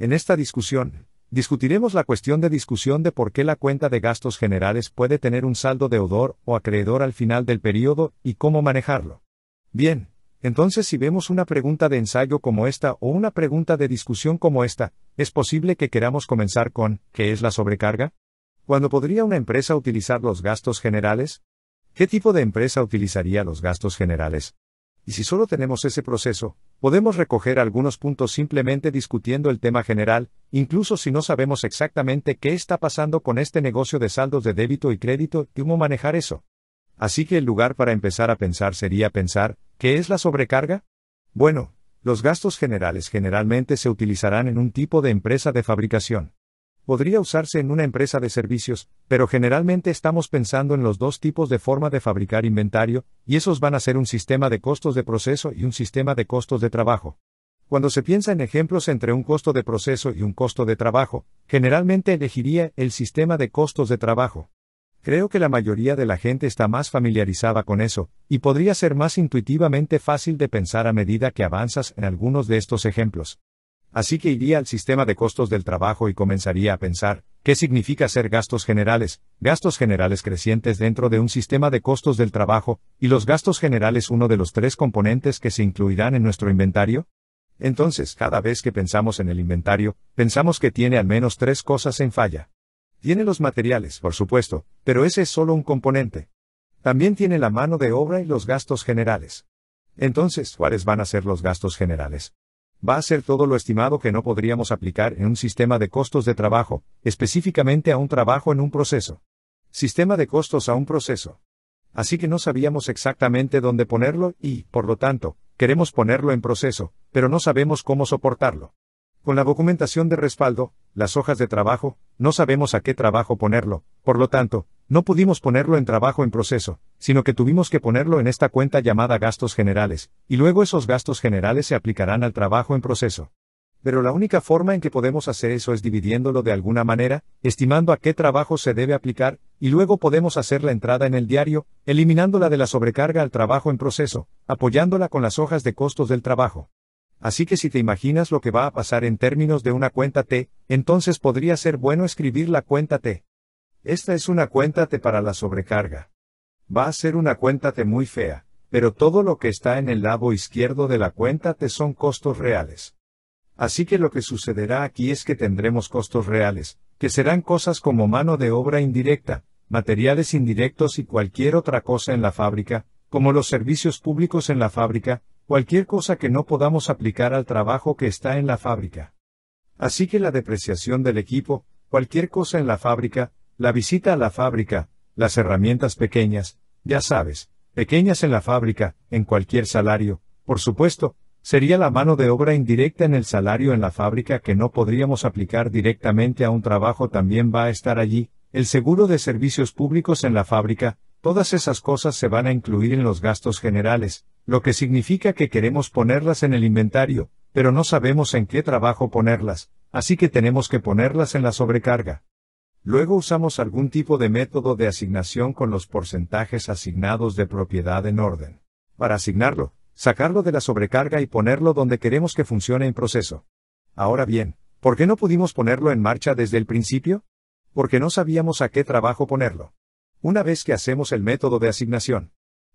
En esta discusión, discutiremos la cuestión de discusión de por qué la cuenta de gastos generales puede tener un saldo deudor o acreedor al final del periodo y cómo manejarlo. Bien, entonces si vemos una pregunta de ensayo como esta o una pregunta de discusión como esta, es posible que queramos comenzar con ¿qué es la sobrecarga? ¿Cuándo podría una empresa utilizar los gastos generales? ¿Qué tipo de empresa utilizaría los gastos generales? y si solo tenemos ese proceso, podemos recoger algunos puntos simplemente discutiendo el tema general, incluso si no sabemos exactamente qué está pasando con este negocio de saldos de débito y crédito y cómo manejar eso. Así que el lugar para empezar a pensar sería pensar, ¿qué es la sobrecarga? Bueno, los gastos generales generalmente se utilizarán en un tipo de empresa de fabricación. Podría usarse en una empresa de servicios, pero generalmente estamos pensando en los dos tipos de forma de fabricar inventario, y esos van a ser un sistema de costos de proceso y un sistema de costos de trabajo. Cuando se piensa en ejemplos entre un costo de proceso y un costo de trabajo, generalmente elegiría el sistema de costos de trabajo. Creo que la mayoría de la gente está más familiarizada con eso, y podría ser más intuitivamente fácil de pensar a medida que avanzas en algunos de estos ejemplos. Así que iría al sistema de costos del trabajo y comenzaría a pensar, ¿qué significa ser gastos generales? Gastos generales crecientes dentro de un sistema de costos del trabajo, y los gastos generales uno de los tres componentes que se incluirán en nuestro inventario? Entonces, cada vez que pensamos en el inventario, pensamos que tiene al menos tres cosas en falla. Tiene los materiales, por supuesto, pero ese es solo un componente. También tiene la mano de obra y los gastos generales. Entonces, ¿cuáles van a ser los gastos generales? va a ser todo lo estimado que no podríamos aplicar en un sistema de costos de trabajo, específicamente a un trabajo en un proceso. Sistema de costos a un proceso. Así que no sabíamos exactamente dónde ponerlo y, por lo tanto, queremos ponerlo en proceso, pero no sabemos cómo soportarlo. Con la documentación de respaldo, las hojas de trabajo, no sabemos a qué trabajo ponerlo, por lo tanto, no pudimos ponerlo en trabajo en proceso, sino que tuvimos que ponerlo en esta cuenta llamada gastos generales, y luego esos gastos generales se aplicarán al trabajo en proceso. Pero la única forma en que podemos hacer eso es dividiéndolo de alguna manera, estimando a qué trabajo se debe aplicar, y luego podemos hacer la entrada en el diario, eliminándola de la sobrecarga al trabajo en proceso, apoyándola con las hojas de costos del trabajo. Así que si te imaginas lo que va a pasar en términos de una cuenta T, entonces podría ser bueno escribir la cuenta T. Esta es una cuenta T para la sobrecarga. Va a ser una cuéntate muy fea, pero todo lo que está en el lado izquierdo de la cuenta te son costos reales. Así que lo que sucederá aquí es que tendremos costos reales, que serán cosas como mano de obra indirecta, materiales indirectos y cualquier otra cosa en la fábrica, como los servicios públicos en la fábrica, cualquier cosa que no podamos aplicar al trabajo que está en la fábrica. Así que la depreciación del equipo, cualquier cosa en la fábrica, la visita a la fábrica, las herramientas pequeñas, ya sabes, pequeñas en la fábrica, en cualquier salario, por supuesto, sería la mano de obra indirecta en el salario en la fábrica que no podríamos aplicar directamente a un trabajo también va a estar allí, el seguro de servicios públicos en la fábrica, todas esas cosas se van a incluir en los gastos generales, lo que significa que queremos ponerlas en el inventario, pero no sabemos en qué trabajo ponerlas, así que tenemos que ponerlas en la sobrecarga. Luego usamos algún tipo de método de asignación con los porcentajes asignados de propiedad en orden. Para asignarlo, sacarlo de la sobrecarga y ponerlo donde queremos que funcione en proceso. Ahora bien, ¿por qué no pudimos ponerlo en marcha desde el principio? Porque no sabíamos a qué trabajo ponerlo. Una vez que hacemos el método de asignación.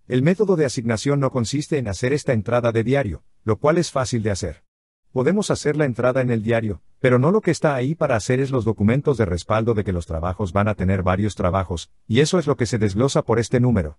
El método de asignación no consiste en hacer esta entrada de diario, lo cual es fácil de hacer. Podemos hacer la entrada en el diario, pero no lo que está ahí para hacer es los documentos de respaldo de que los trabajos van a tener varios trabajos, y eso es lo que se desglosa por este número.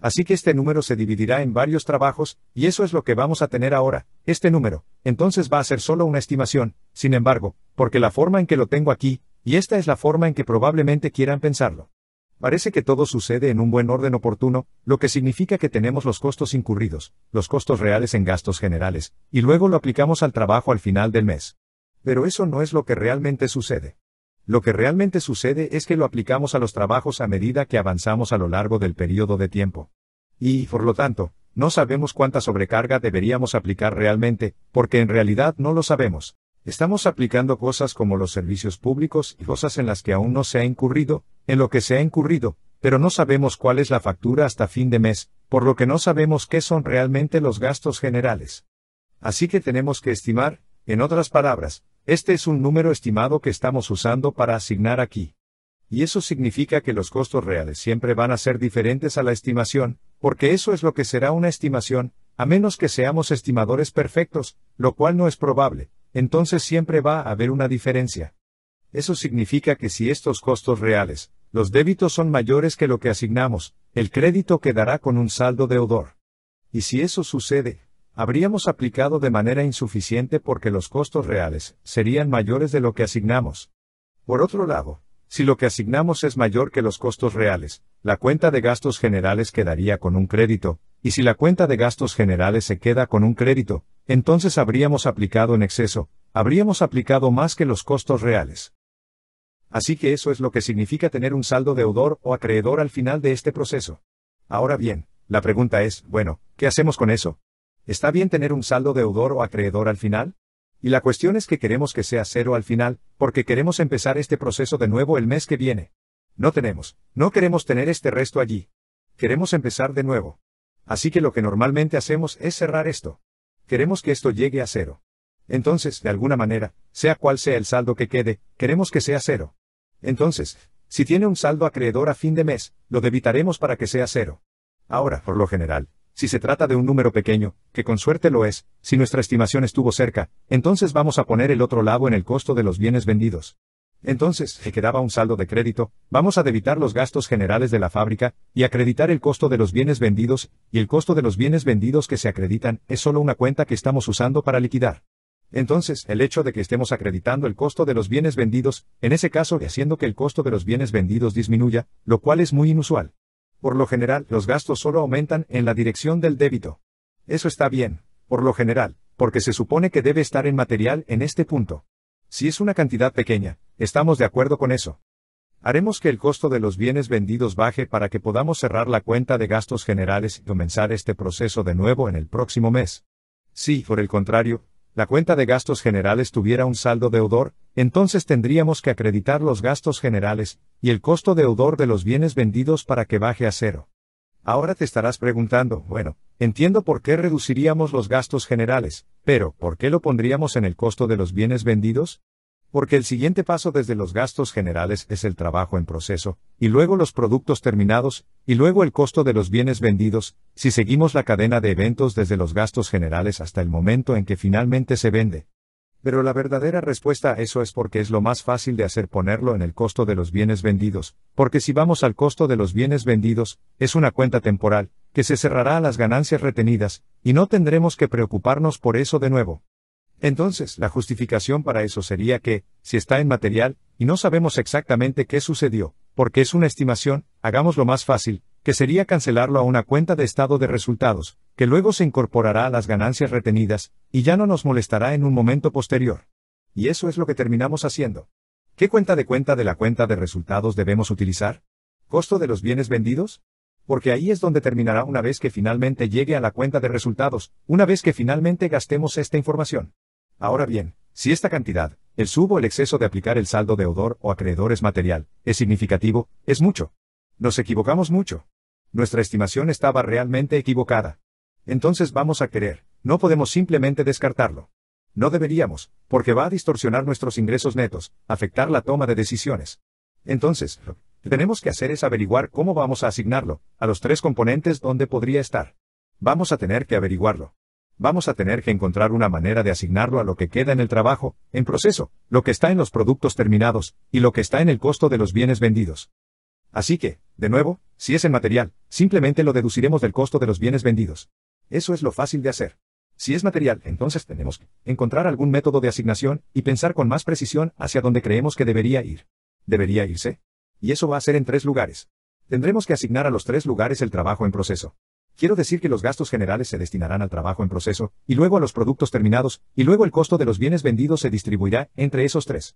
Así que este número se dividirá en varios trabajos, y eso es lo que vamos a tener ahora, este número, entonces va a ser solo una estimación, sin embargo, porque la forma en que lo tengo aquí, y esta es la forma en que probablemente quieran pensarlo. Parece que todo sucede en un buen orden oportuno, lo que significa que tenemos los costos incurridos, los costos reales en gastos generales, y luego lo aplicamos al trabajo al final del mes. Pero eso no es lo que realmente sucede. Lo que realmente sucede es que lo aplicamos a los trabajos a medida que avanzamos a lo largo del periodo de tiempo. Y, por lo tanto, no sabemos cuánta sobrecarga deberíamos aplicar realmente, porque en realidad no lo sabemos. Estamos aplicando cosas como los servicios públicos y cosas en las que aún no se ha incurrido, en lo que se ha incurrido, pero no sabemos cuál es la factura hasta fin de mes, por lo que no sabemos qué son realmente los gastos generales. Así que tenemos que estimar, en otras palabras, este es un número estimado que estamos usando para asignar aquí. Y eso significa que los costos reales siempre van a ser diferentes a la estimación, porque eso es lo que será una estimación, a menos que seamos estimadores perfectos, lo cual no es probable, entonces siempre va a haber una diferencia. Eso significa que si estos costos reales, los débitos son mayores que lo que asignamos, el crédito quedará con un saldo deudor. Y si eso sucede, habríamos aplicado de manera insuficiente porque los costos reales serían mayores de lo que asignamos. Por otro lado, si lo que asignamos es mayor que los costos reales, la cuenta de gastos generales quedaría con un crédito, y si la cuenta de gastos generales se queda con un crédito, entonces habríamos aplicado en exceso, habríamos aplicado más que los costos reales. Así que eso es lo que significa tener un saldo deudor o acreedor al final de este proceso. Ahora bien, la pregunta es, bueno, ¿qué hacemos con eso? ¿Está bien tener un saldo deudor o acreedor al final? Y la cuestión es que queremos que sea cero al final, porque queremos empezar este proceso de nuevo el mes que viene. No tenemos, no queremos tener este resto allí. Queremos empezar de nuevo. Así que lo que normalmente hacemos es cerrar esto. Queremos que esto llegue a cero. Entonces, de alguna manera, sea cual sea el saldo que quede, queremos que sea cero. Entonces, si tiene un saldo acreedor a fin de mes, lo debitaremos para que sea cero. Ahora, por lo general, si se trata de un número pequeño, que con suerte lo es, si nuestra estimación estuvo cerca, entonces vamos a poner el otro lado en el costo de los bienes vendidos. Entonces, si quedaba un saldo de crédito, vamos a debitar los gastos generales de la fábrica, y acreditar el costo de los bienes vendidos, y el costo de los bienes vendidos que se acreditan es solo una cuenta que estamos usando para liquidar. Entonces, el hecho de que estemos acreditando el costo de los bienes vendidos, en ese caso haciendo que el costo de los bienes vendidos disminuya, lo cual es muy inusual. Por lo general, los gastos solo aumentan en la dirección del débito. Eso está bien, por lo general, porque se supone que debe estar en material en este punto. Si es una cantidad pequeña, estamos de acuerdo con eso. Haremos que el costo de los bienes vendidos baje para que podamos cerrar la cuenta de gastos generales y comenzar este proceso de nuevo en el próximo mes. Si, por el contrario, la cuenta de gastos generales tuviera un saldo deudor, entonces tendríamos que acreditar los gastos generales, y el costo deudor de los bienes vendidos para que baje a cero. Ahora te estarás preguntando, bueno, entiendo por qué reduciríamos los gastos generales, pero ¿por qué lo pondríamos en el costo de los bienes vendidos? Porque el siguiente paso desde los gastos generales es el trabajo en proceso, y luego los productos terminados, y luego el costo de los bienes vendidos, si seguimos la cadena de eventos desde los gastos generales hasta el momento en que finalmente se vende. Pero la verdadera respuesta a eso es porque es lo más fácil de hacer ponerlo en el costo de los bienes vendidos, porque si vamos al costo de los bienes vendidos, es una cuenta temporal, que se cerrará a las ganancias retenidas, y no tendremos que preocuparnos por eso de nuevo. Entonces, la justificación para eso sería que, si está en material, y no sabemos exactamente qué sucedió, porque es una estimación, hagamos lo más fácil, que sería cancelarlo a una cuenta de estado de resultados, que luego se incorporará a las ganancias retenidas, y ya no nos molestará en un momento posterior. Y eso es lo que terminamos haciendo. ¿Qué cuenta de cuenta de la cuenta de resultados debemos utilizar? ¿Costo de los bienes vendidos? Porque ahí es donde terminará una vez que finalmente llegue a la cuenta de resultados, una vez que finalmente gastemos esta información. Ahora bien, si esta cantidad, el subo o el exceso de aplicar el saldo deudor o acreedor es material, es significativo, es mucho. Nos equivocamos mucho. Nuestra estimación estaba realmente equivocada. Entonces vamos a querer, no podemos simplemente descartarlo. No deberíamos, porque va a distorsionar nuestros ingresos netos, afectar la toma de decisiones. Entonces, lo que tenemos que hacer es averiguar cómo vamos a asignarlo, a los tres componentes donde podría estar. Vamos a tener que averiguarlo vamos a tener que encontrar una manera de asignarlo a lo que queda en el trabajo, en proceso, lo que está en los productos terminados, y lo que está en el costo de los bienes vendidos. Así que, de nuevo, si es en material, simplemente lo deduciremos del costo de los bienes vendidos. Eso es lo fácil de hacer. Si es material, entonces tenemos que encontrar algún método de asignación y pensar con más precisión hacia dónde creemos que debería ir. Debería irse. Y eso va a ser en tres lugares. Tendremos que asignar a los tres lugares el trabajo en proceso. Quiero decir que los gastos generales se destinarán al trabajo en proceso, y luego a los productos terminados, y luego el costo de los bienes vendidos se distribuirá entre esos tres.